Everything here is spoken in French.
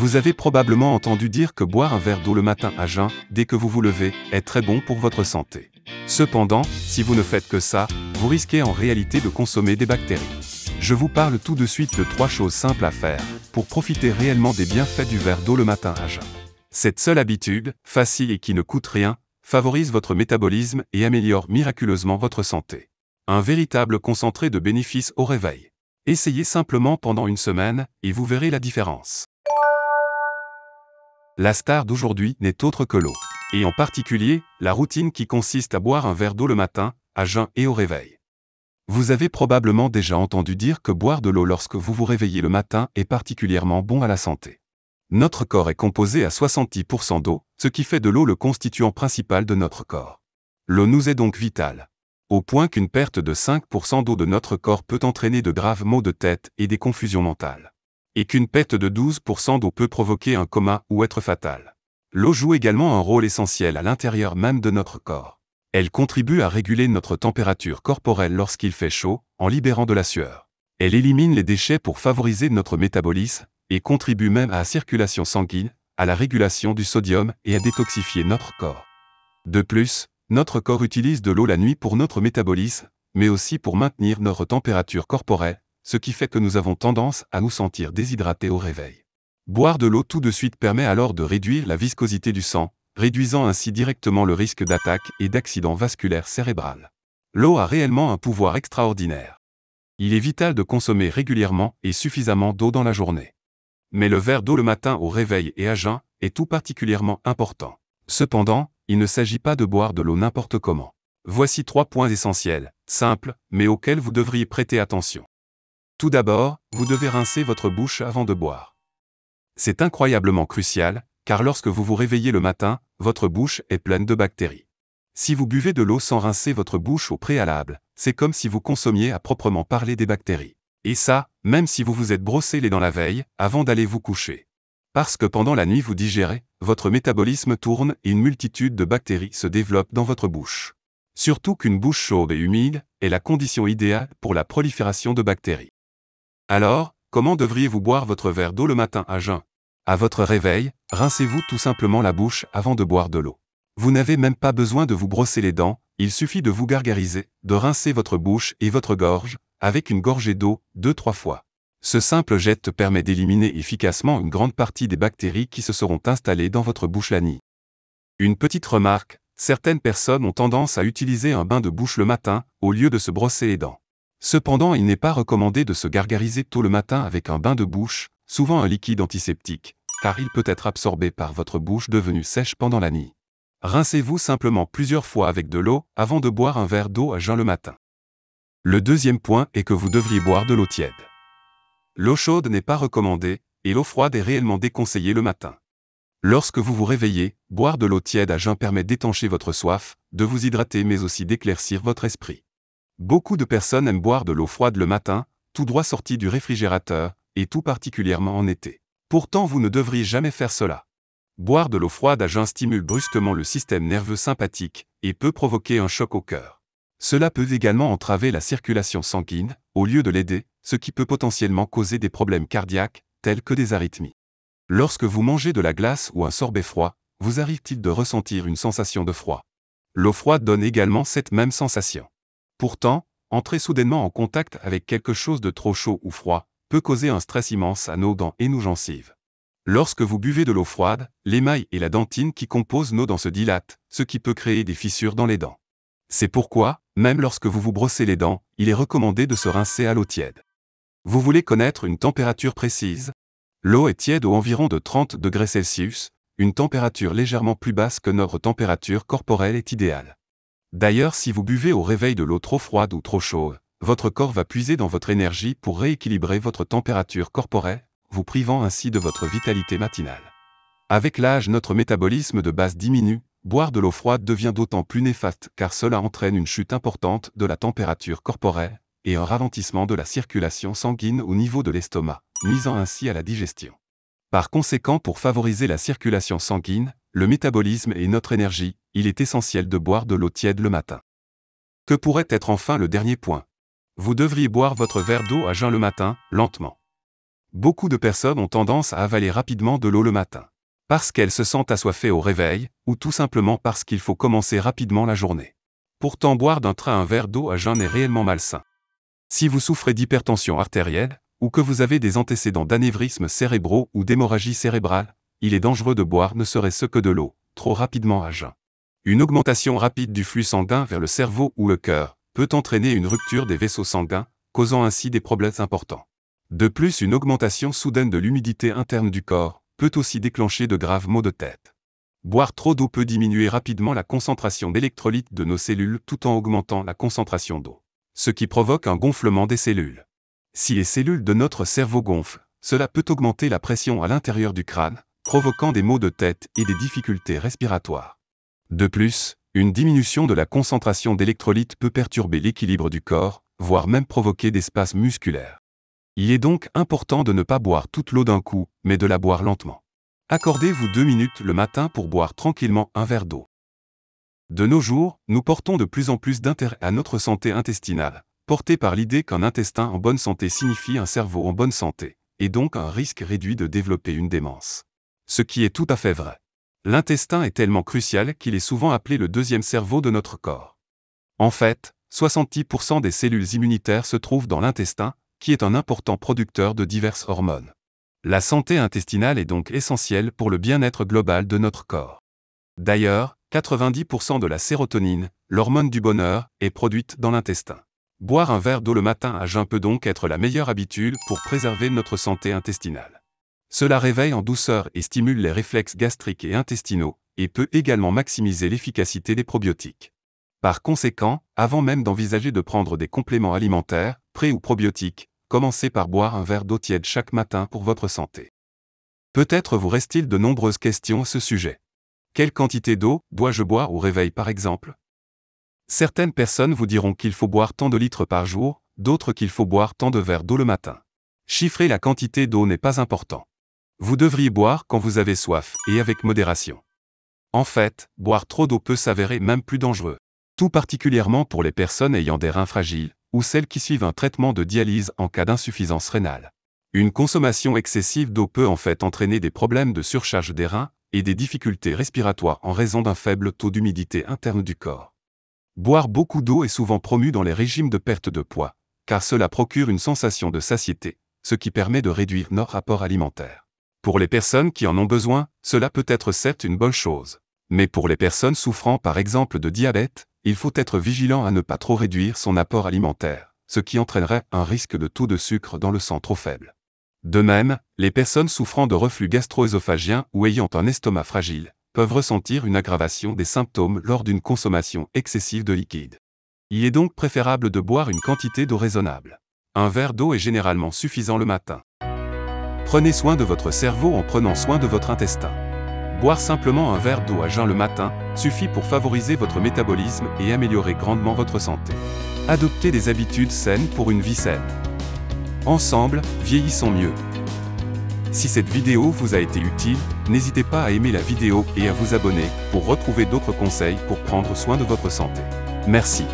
Vous avez probablement entendu dire que boire un verre d'eau le matin à jeun, dès que vous vous levez, est très bon pour votre santé. Cependant, si vous ne faites que ça, vous risquez en réalité de consommer des bactéries. Je vous parle tout de suite de trois choses simples à faire pour profiter réellement des bienfaits du verre d'eau le matin à jeun. Cette seule habitude, facile et qui ne coûte rien, favorise votre métabolisme et améliore miraculeusement votre santé. Un véritable concentré de bénéfices au réveil. Essayez simplement pendant une semaine et vous verrez la différence. La star d'aujourd'hui n'est autre que l'eau. Et en particulier, la routine qui consiste à boire un verre d'eau le matin, à jeun et au réveil. Vous avez probablement déjà entendu dire que boire de l'eau lorsque vous vous réveillez le matin est particulièrement bon à la santé. Notre corps est composé à 70% d'eau, ce qui fait de l'eau le constituant principal de notre corps. L'eau nous est donc vitale. Au point qu'une perte de 5% d'eau de notre corps peut entraîner de graves maux de tête et des confusions mentales et qu'une perte de 12% d'eau peut provoquer un coma ou être fatale. L'eau joue également un rôle essentiel à l'intérieur même de notre corps. Elle contribue à réguler notre température corporelle lorsqu'il fait chaud, en libérant de la sueur. Elle élimine les déchets pour favoriser notre métabolisme, et contribue même à la circulation sanguine, à la régulation du sodium et à détoxifier notre corps. De plus, notre corps utilise de l'eau la nuit pour notre métabolisme, mais aussi pour maintenir notre température corporelle, ce qui fait que nous avons tendance à nous sentir déshydratés au réveil. Boire de l'eau tout de suite permet alors de réduire la viscosité du sang, réduisant ainsi directement le risque d'attaque et d'accident vasculaire cérébral. L'eau a réellement un pouvoir extraordinaire. Il est vital de consommer régulièrement et suffisamment d'eau dans la journée. Mais le verre d'eau le matin au réveil et à jeun est tout particulièrement important. Cependant, il ne s'agit pas de boire de l'eau n'importe comment. Voici trois points essentiels, simples, mais auxquels vous devriez prêter attention. Tout d'abord, vous devez rincer votre bouche avant de boire. C'est incroyablement crucial, car lorsque vous vous réveillez le matin, votre bouche est pleine de bactéries. Si vous buvez de l'eau sans rincer votre bouche au préalable, c'est comme si vous consommiez à proprement parler des bactéries. Et ça, même si vous vous êtes brossé les dents la veille, avant d'aller vous coucher. Parce que pendant la nuit vous digérez, votre métabolisme tourne et une multitude de bactéries se développent dans votre bouche. Surtout qu'une bouche chaude et humide est la condition idéale pour la prolifération de bactéries. Alors, comment devriez-vous boire votre verre d'eau le matin à jeun À votre réveil, rincez-vous tout simplement la bouche avant de boire de l'eau. Vous n'avez même pas besoin de vous brosser les dents, il suffit de vous gargariser, de rincer votre bouche et votre gorge, avec une gorgée d'eau, deux trois fois. Ce simple te permet d'éliminer efficacement une grande partie des bactéries qui se seront installées dans votre bouche la nuit. Une petite remarque, certaines personnes ont tendance à utiliser un bain de bouche le matin, au lieu de se brosser les dents. Cependant, il n'est pas recommandé de se gargariser tôt le matin avec un bain de bouche, souvent un liquide antiseptique, car il peut être absorbé par votre bouche devenue sèche pendant la nuit. Rincez-vous simplement plusieurs fois avec de l'eau avant de boire un verre d'eau à jeun le matin. Le deuxième point est que vous devriez boire de l'eau tiède. L'eau chaude n'est pas recommandée, et l'eau froide est réellement déconseillée le matin. Lorsque vous vous réveillez, boire de l'eau tiède à jeun permet d'étancher votre soif, de vous hydrater mais aussi d'éclaircir votre esprit. Beaucoup de personnes aiment boire de l'eau froide le matin, tout droit sortie du réfrigérateur, et tout particulièrement en été. Pourtant, vous ne devriez jamais faire cela. Boire de l'eau froide à jeun stimule brusquement le système nerveux sympathique et peut provoquer un choc au cœur. Cela peut également entraver la circulation sanguine, au lieu de l'aider, ce qui peut potentiellement causer des problèmes cardiaques, tels que des arythmies. Lorsque vous mangez de la glace ou un sorbet froid, vous arrive-t-il de ressentir une sensation de froid L'eau froide donne également cette même sensation. Pourtant, entrer soudainement en contact avec quelque chose de trop chaud ou froid peut causer un stress immense à nos dents et nos gencives. Lorsque vous buvez de l'eau froide, l'émail et la dentine qui composent nos dents se dilatent, ce qui peut créer des fissures dans les dents. C'est pourquoi, même lorsque vous vous brossez les dents, il est recommandé de se rincer à l'eau tiède. Vous voulez connaître une température précise L'eau est tiède aux environ de 30 degrés Celsius, une température légèrement plus basse que notre température corporelle est idéale. D'ailleurs, si vous buvez au réveil de l'eau trop froide ou trop chaude, votre corps va puiser dans votre énergie pour rééquilibrer votre température corporelle, vous privant ainsi de votre vitalité matinale. Avec l'âge, notre métabolisme de base diminue, boire de l'eau froide devient d'autant plus néfaste car cela entraîne une chute importante de la température corporelle et un ralentissement de la circulation sanguine au niveau de l'estomac, misant ainsi à la digestion. Par conséquent, pour favoriser la circulation sanguine, le métabolisme et notre énergie, il est essentiel de boire de l'eau tiède le matin. Que pourrait être enfin le dernier point Vous devriez boire votre verre d'eau à jeun le matin, lentement. Beaucoup de personnes ont tendance à avaler rapidement de l'eau le matin. Parce qu'elles se sentent assoiffées au réveil, ou tout simplement parce qu'il faut commencer rapidement la journée. Pourtant, boire d'un train un verre d'eau à jeun est réellement malsain. Si vous souffrez d'hypertension artérielle, ou que vous avez des antécédents d'anévrisme cérébraux ou d'hémorragie cérébrale, il est dangereux de boire ne serait-ce que de l'eau, trop rapidement à jeun. Une augmentation rapide du flux sanguin vers le cerveau ou le cœur peut entraîner une rupture des vaisseaux sanguins, causant ainsi des problèmes importants. De plus, une augmentation soudaine de l'humidité interne du corps peut aussi déclencher de graves maux de tête. Boire trop d'eau peut diminuer rapidement la concentration d'électrolytes de nos cellules tout en augmentant la concentration d'eau, ce qui provoque un gonflement des cellules. Si les cellules de notre cerveau gonflent, cela peut augmenter la pression à l'intérieur du crâne, provoquant des maux de tête et des difficultés respiratoires. De plus, une diminution de la concentration d'électrolytes peut perturber l'équilibre du corps, voire même provoquer des spasmes musculaires. Il est donc important de ne pas boire toute l'eau d'un coup, mais de la boire lentement. Accordez-vous deux minutes le matin pour boire tranquillement un verre d'eau. De nos jours, nous portons de plus en plus d'intérêt à notre santé intestinale, porté par l'idée qu'un intestin en bonne santé signifie un cerveau en bonne santé, et donc un risque réduit de développer une démence. Ce qui est tout à fait vrai. L'intestin est tellement crucial qu'il est souvent appelé le deuxième cerveau de notre corps. En fait, 70% des cellules immunitaires se trouvent dans l'intestin, qui est un important producteur de diverses hormones. La santé intestinale est donc essentielle pour le bien-être global de notre corps. D'ailleurs, 90% de la sérotonine, l'hormone du bonheur, est produite dans l'intestin. Boire un verre d'eau le matin à jeun peut donc être la meilleure habitude pour préserver notre santé intestinale. Cela réveille en douceur et stimule les réflexes gastriques et intestinaux, et peut également maximiser l'efficacité des probiotiques. Par conséquent, avant même d'envisager de prendre des compléments alimentaires, pré ou probiotiques, commencez par boire un verre d'eau tiède chaque matin pour votre santé. Peut-être vous reste-t-il de nombreuses questions à ce sujet. Quelle quantité d'eau dois-je boire au réveil par exemple Certaines personnes vous diront qu'il faut boire tant de litres par jour, d'autres qu'il faut boire tant de verres d'eau le matin. Chiffrer la quantité d'eau n'est pas important. Vous devriez boire quand vous avez soif et avec modération. En fait, boire trop d'eau peut s'avérer même plus dangereux. Tout particulièrement pour les personnes ayant des reins fragiles ou celles qui suivent un traitement de dialyse en cas d'insuffisance rénale. Une consommation excessive d'eau peut en fait entraîner des problèmes de surcharge des reins et des difficultés respiratoires en raison d'un faible taux d'humidité interne du corps. Boire beaucoup d'eau est souvent promu dans les régimes de perte de poids, car cela procure une sensation de satiété, ce qui permet de réduire notre apport alimentaire. Pour les personnes qui en ont besoin, cela peut être certes une bonne chose. Mais pour les personnes souffrant par exemple de diabète, il faut être vigilant à ne pas trop réduire son apport alimentaire, ce qui entraînerait un risque de taux de sucre dans le sang trop faible. De même, les personnes souffrant de reflux gastro-œsophagien ou ayant un estomac fragile, peuvent ressentir une aggravation des symptômes lors d'une consommation excessive de liquide. Il est donc préférable de boire une quantité d'eau raisonnable. Un verre d'eau est généralement suffisant le matin. Prenez soin de votre cerveau en prenant soin de votre intestin. Boire simplement un verre d'eau à jeun le matin suffit pour favoriser votre métabolisme et améliorer grandement votre santé. Adoptez des habitudes saines pour une vie saine. Ensemble, vieillissons mieux. Si cette vidéo vous a été utile, n'hésitez pas à aimer la vidéo et à vous abonner pour retrouver d'autres conseils pour prendre soin de votre santé. Merci.